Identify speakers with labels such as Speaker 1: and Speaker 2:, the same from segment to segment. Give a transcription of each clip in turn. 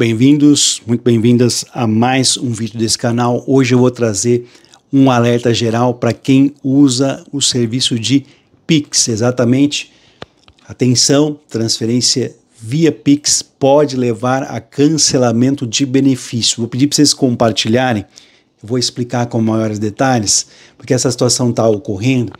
Speaker 1: Bem-vindos, muito bem-vindas a mais um vídeo desse canal. Hoje eu vou trazer um alerta geral para quem usa o serviço de Pix, exatamente. Atenção, transferência via Pix pode levar a cancelamento de benefício. Vou pedir para vocês compartilharem, eu vou explicar com maiores detalhes, porque essa situação está ocorrendo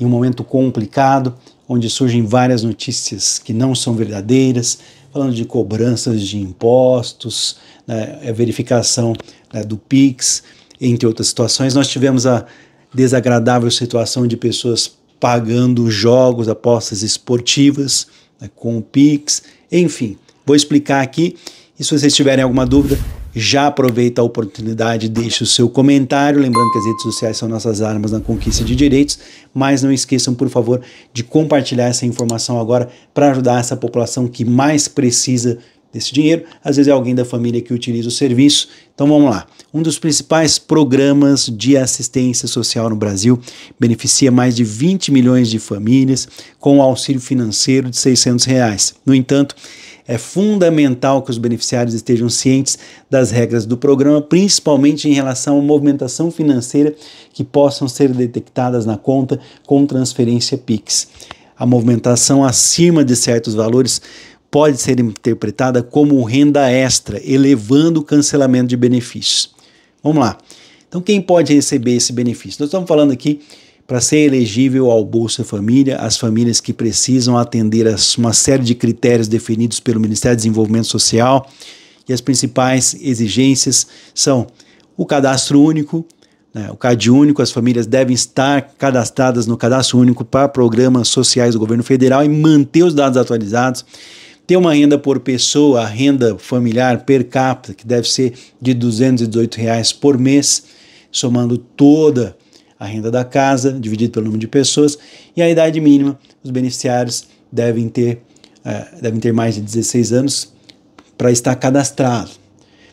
Speaker 1: em um momento complicado, onde surgem várias notícias que não são verdadeiras, falando de cobranças de impostos, né, a é verificação né, do PIX, entre outras situações. Nós tivemos a desagradável situação de pessoas pagando jogos, apostas esportivas né, com o PIX, enfim. Vou explicar aqui e se vocês tiverem alguma dúvida, já aproveita a oportunidade, deixe o seu comentário. Lembrando que as redes sociais são nossas armas na conquista de direitos, mas não esqueçam, por favor, de compartilhar essa informação agora para ajudar essa população que mais precisa desse dinheiro. Às vezes é alguém da família que utiliza o serviço. Então vamos lá. Um dos principais programas de assistência social no Brasil beneficia mais de 20 milhões de famílias com um auxílio financeiro de 600 reais. No entanto, é fundamental que os beneficiários estejam cientes das regras do programa, principalmente em relação à movimentação financeira que possam ser detectadas na conta com transferência PIX. A movimentação acima de certos valores pode ser interpretada como renda extra, elevando o cancelamento de benefícios. Vamos lá. Então, quem pode receber esse benefício? Nós estamos falando aqui para ser elegível ao Bolsa Família, as famílias que precisam atender a uma série de critérios definidos pelo Ministério do Desenvolvimento Social, e as principais exigências são o cadastro único, né, o CAD único, as famílias devem estar cadastradas no cadastro único para programas sociais do governo federal e manter os dados atualizados, ter uma renda por pessoa, a renda familiar per capita, que deve ser de R$ 218 reais por mês, somando toda a renda da casa, dividido pelo número de pessoas, e a idade mínima, os beneficiários devem ter, eh, devem ter mais de 16 anos para estar cadastrado.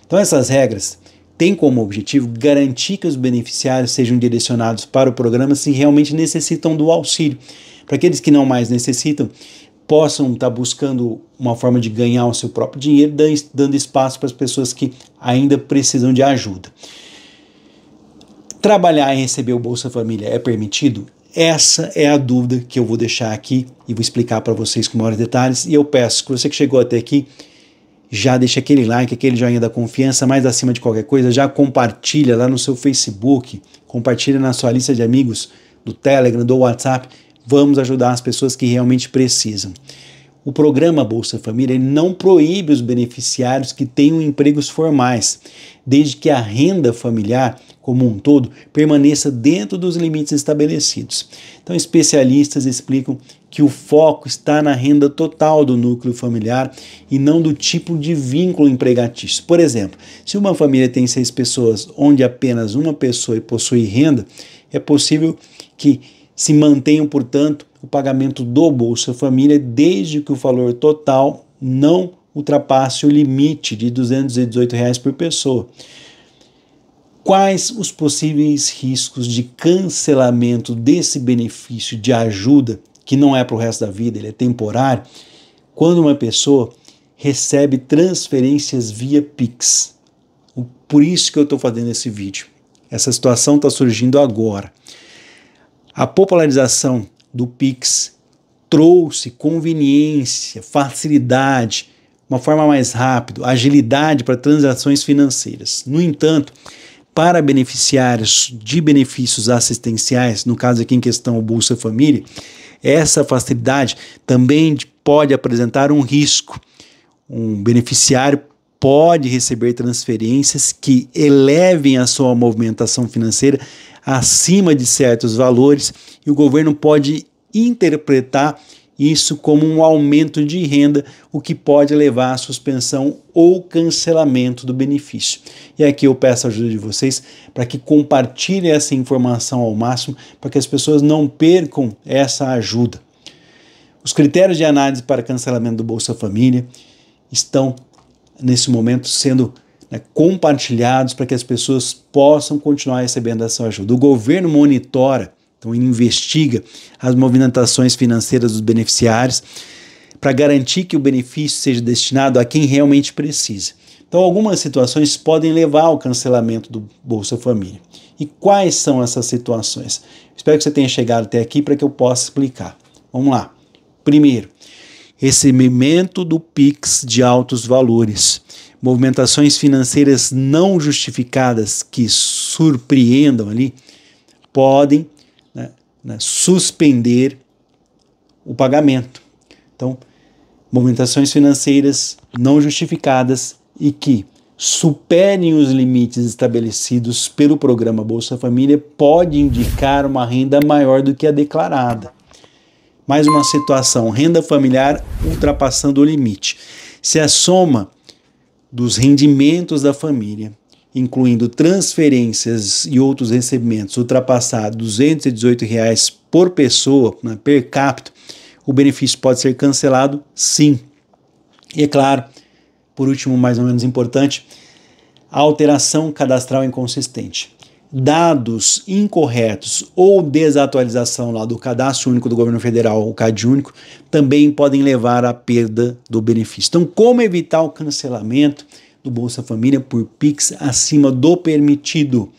Speaker 1: Então, essas regras têm como objetivo garantir que os beneficiários sejam direcionados para o programa se realmente necessitam do auxílio. Para aqueles que não mais necessitam, possam estar tá buscando uma forma de ganhar o seu próprio dinheiro, dando espaço para as pessoas que ainda precisam de ajuda. Trabalhar e receber o Bolsa Família é permitido? Essa é a dúvida que eu vou deixar aqui e vou explicar para vocês com maiores detalhes. E eu peço que você que chegou até aqui já deixa aquele like, aquele joinha da confiança, mais acima de qualquer coisa, já compartilha lá no seu Facebook, compartilha na sua lista de amigos do Telegram, do WhatsApp. Vamos ajudar as pessoas que realmente precisam. O programa Bolsa Família não proíbe os beneficiários que tenham empregos formais, desde que a renda familiar como um todo permaneça dentro dos limites estabelecidos. Então, especialistas explicam que o foco está na renda total do núcleo familiar e não do tipo de vínculo empregatício. Por exemplo, se uma família tem seis pessoas onde apenas uma pessoa possui renda, é possível que se mantenham, portanto, o pagamento do Bolsa Família desde que o valor total não ultrapasse o limite de R$ 218 reais por pessoa. Quais os possíveis riscos de cancelamento desse benefício de ajuda, que não é para o resto da vida, ele é temporário, quando uma pessoa recebe transferências via Pix? Por isso que eu estou fazendo esse vídeo. Essa situação está surgindo agora. A popularização do Pix trouxe conveniência, facilidade, uma forma mais rápida, agilidade para transações financeiras. No entanto, para beneficiários de benefícios assistenciais, no caso aqui em questão o Bolsa Família, essa facilidade também pode apresentar um risco. Um beneficiário pode receber transferências que elevem a sua movimentação financeira acima de certos valores e o governo pode interpretar isso como um aumento de renda, o que pode levar à suspensão ou cancelamento do benefício. E aqui eu peço a ajuda de vocês para que compartilhem essa informação ao máximo, para que as pessoas não percam essa ajuda. Os critérios de análise para cancelamento do Bolsa Família estão, nesse momento, sendo né, compartilhados para que as pessoas possam continuar recebendo essa ajuda. O governo monitora, então investiga as movimentações financeiras dos beneficiários para garantir que o benefício seja destinado a quem realmente precisa. Então, algumas situações podem levar ao cancelamento do Bolsa Família. E quais são essas situações? Espero que você tenha chegado até aqui para que eu possa explicar. Vamos lá. Primeiro, recebimento do PIX de altos valores movimentações financeiras não justificadas que surpreendam ali, podem né, né, suspender o pagamento. Então, movimentações financeiras não justificadas e que superem os limites estabelecidos pelo programa Bolsa Família pode indicar uma renda maior do que a declarada. Mais uma situação, renda familiar ultrapassando o limite. Se a soma dos rendimentos da família, incluindo transferências e outros recebimentos, ultrapassar R$ 218 reais por pessoa, né, per capita, o benefício pode ser cancelado, sim. E é claro, por último, mais ou menos importante, a alteração cadastral inconsistente dados incorretos ou desatualização lá do cadastro único do governo federal, o CAD único, também podem levar à perda do benefício. Então, como evitar o cancelamento do Bolsa Família por PIX acima do permitido?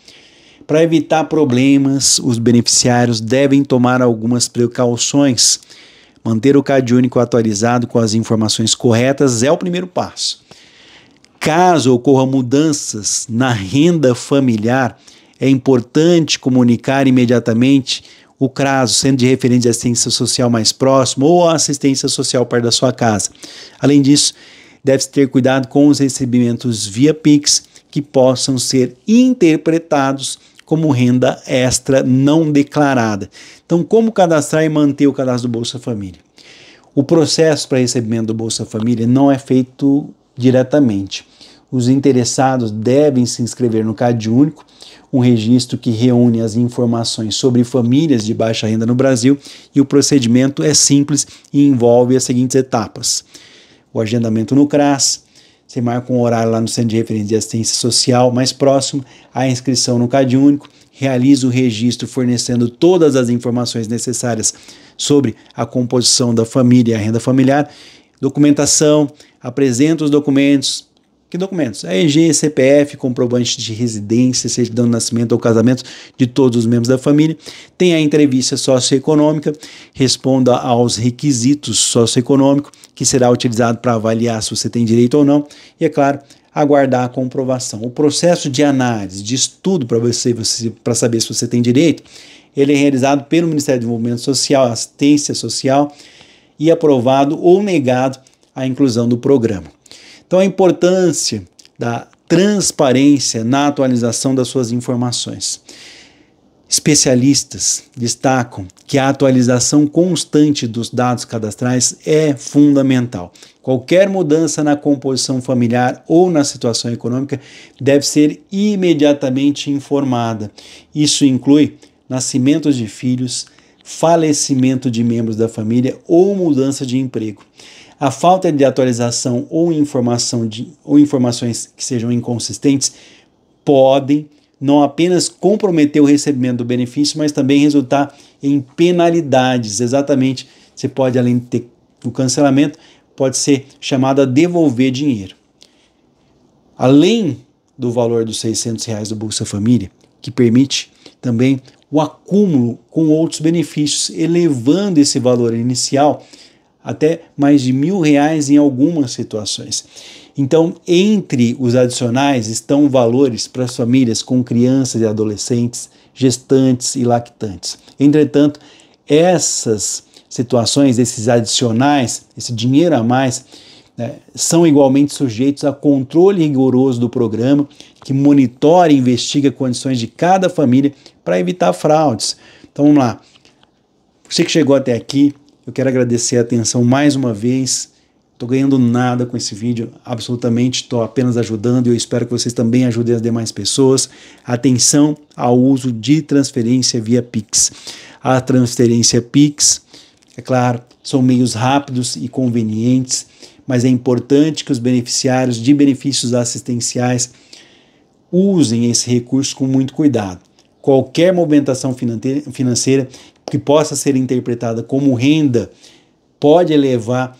Speaker 1: Para evitar problemas, os beneficiários devem tomar algumas precauções. Manter o CAD único atualizado com as informações corretas é o primeiro passo. Caso ocorram mudanças na renda familiar, é importante comunicar imediatamente o caso Centro de Referência de Assistência Social mais próximo, ou a assistência social perto da sua casa. Além disso, deve-se ter cuidado com os recebimentos via PIX que possam ser interpretados como renda extra não declarada. Então, como cadastrar e manter o cadastro do Bolsa Família? O processo para recebimento do Bolsa Família não é feito diretamente. Os interessados devem se inscrever no CAD Único, um registro que reúne as informações sobre famílias de baixa renda no Brasil, e o procedimento é simples e envolve as seguintes etapas: o agendamento no CRAS, você marca um horário lá no Centro de Referência de Assistência Social mais próximo, a inscrição no CAD Único, realiza o registro fornecendo todas as informações necessárias sobre a composição da família e a renda familiar, documentação, apresenta os documentos, que documentos? RG, CPF, comprovante de residência, certidão de nascimento ou casamento de todos os membros da família. Tem a entrevista socioeconômica, responda aos requisitos socioeconômicos, que será utilizado para avaliar se você tem direito ou não. E, é claro, aguardar a comprovação. O processo de análise, de estudo para você, você para saber se você tem direito, ele é realizado pelo Ministério do Desenvolvimento Social, Assistência Social e aprovado ou negado a inclusão do programa. Então, a importância da transparência na atualização das suas informações. Especialistas destacam que a atualização constante dos dados cadastrais é fundamental. Qualquer mudança na composição familiar ou na situação econômica deve ser imediatamente informada. Isso inclui nascimentos de filhos, falecimento de membros da família ou mudança de emprego. A falta de atualização ou, informação de, ou informações que sejam inconsistentes podem não apenas comprometer o recebimento do benefício, mas também resultar em penalidades. Exatamente, você pode, além de ter o cancelamento, pode ser chamado a devolver dinheiro. Além do valor dos 600 reais do Bolsa Família, que permite também o acúmulo com outros benefícios, elevando esse valor inicial até mais de mil reais em algumas situações. Então, entre os adicionais estão valores para as famílias com crianças e adolescentes, gestantes e lactantes. Entretanto, essas situações, esses adicionais, esse dinheiro a mais, né, são igualmente sujeitos a controle rigoroso do programa, que monitora e investiga condições de cada família para evitar fraudes. Então vamos lá. Você que chegou até aqui, eu quero agradecer a atenção mais uma vez. Estou ganhando nada com esse vídeo, absolutamente estou apenas ajudando e eu espero que vocês também ajudem as demais pessoas. Atenção ao uso de transferência via Pix. A transferência Pix, é claro, são meios rápidos e convenientes mas é importante que os beneficiários de benefícios assistenciais usem esse recurso com muito cuidado. Qualquer movimentação financeira que possa ser interpretada como renda pode elevar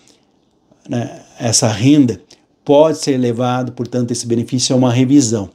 Speaker 1: né, essa renda, pode ser levado portanto, esse benefício é uma revisão.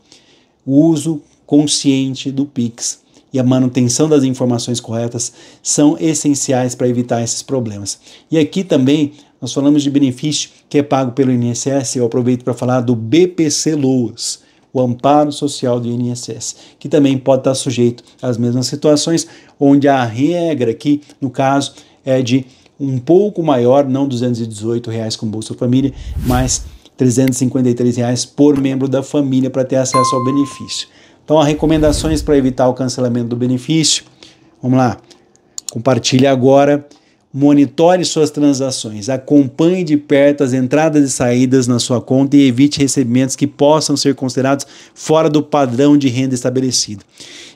Speaker 1: O uso consciente do PIX e a manutenção das informações corretas são essenciais para evitar esses problemas. E aqui também nós falamos de benefício que é pago pelo INSS, eu aproveito para falar do BPC Loas, o amparo social do INSS, que também pode estar sujeito às mesmas situações, onde a regra aqui, no caso, é de um pouco maior, não R$ 218 reais com Bolsa Família, mas R$ 353 reais por membro da família para ter acesso ao benefício. Então, as recomendações para evitar o cancelamento do benefício. Vamos lá. Compartilhe agora Monitore suas transações, acompanhe de perto as entradas e saídas na sua conta e evite recebimentos que possam ser considerados fora do padrão de renda estabelecido.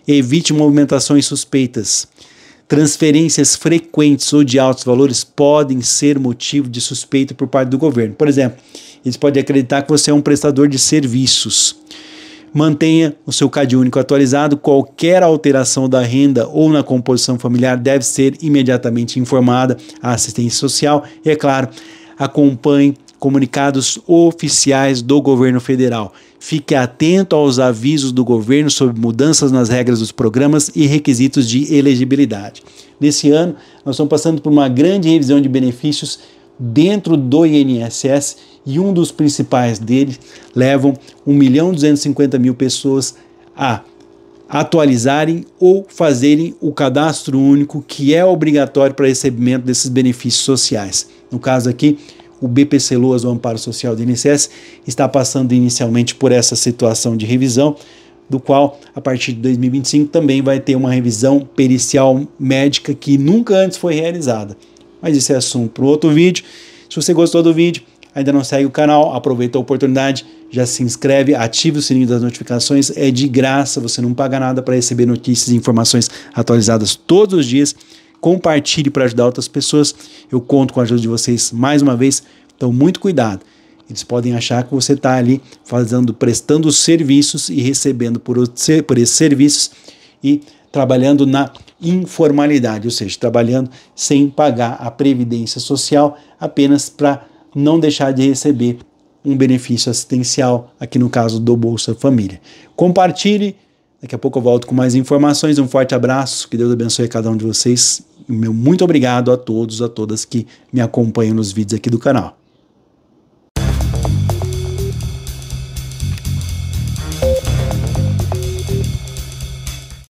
Speaker 1: Evite movimentações suspeitas. Transferências frequentes ou de altos valores podem ser motivo de suspeita por parte do governo. Por exemplo, eles podem acreditar que você é um prestador de serviços Mantenha o seu CAD único atualizado. Qualquer alteração da renda ou na composição familiar deve ser imediatamente informada à assistência social. E, é claro, acompanhe comunicados oficiais do governo federal. Fique atento aos avisos do governo sobre mudanças nas regras dos programas e requisitos de elegibilidade. Nesse ano, nós estamos passando por uma grande revisão de benefícios dentro do INSS e um dos principais deles levam 1 milhão 250 mil pessoas a atualizarem ou fazerem o cadastro único que é obrigatório para recebimento desses benefícios sociais. No caso aqui, o BPC Loas, o Amparo Social do INSS, está passando inicialmente por essa situação de revisão, do qual, a partir de 2025, também vai ter uma revisão pericial médica que nunca antes foi realizada. Mas esse é assunto para outro vídeo. Se você gostou do vídeo, ainda não segue o canal, aproveita a oportunidade, já se inscreve, ativa o sininho das notificações, é de graça, você não paga nada para receber notícias e informações atualizadas todos os dias. Compartilhe para ajudar outras pessoas. Eu conto com a ajuda de vocês mais uma vez. Então, muito cuidado. Eles podem achar que você está ali fazendo, prestando serviços e recebendo por, por esses serviços e trabalhando na informalidade, ou seja, trabalhando sem pagar a previdência social apenas para não deixar de receber um benefício assistencial, aqui no caso do Bolsa Família. Compartilhe, daqui a pouco eu volto com mais informações. Um forte abraço, que Deus abençoe cada um de vocês. Meu muito obrigado a todos, a todas que me acompanham nos vídeos aqui do canal.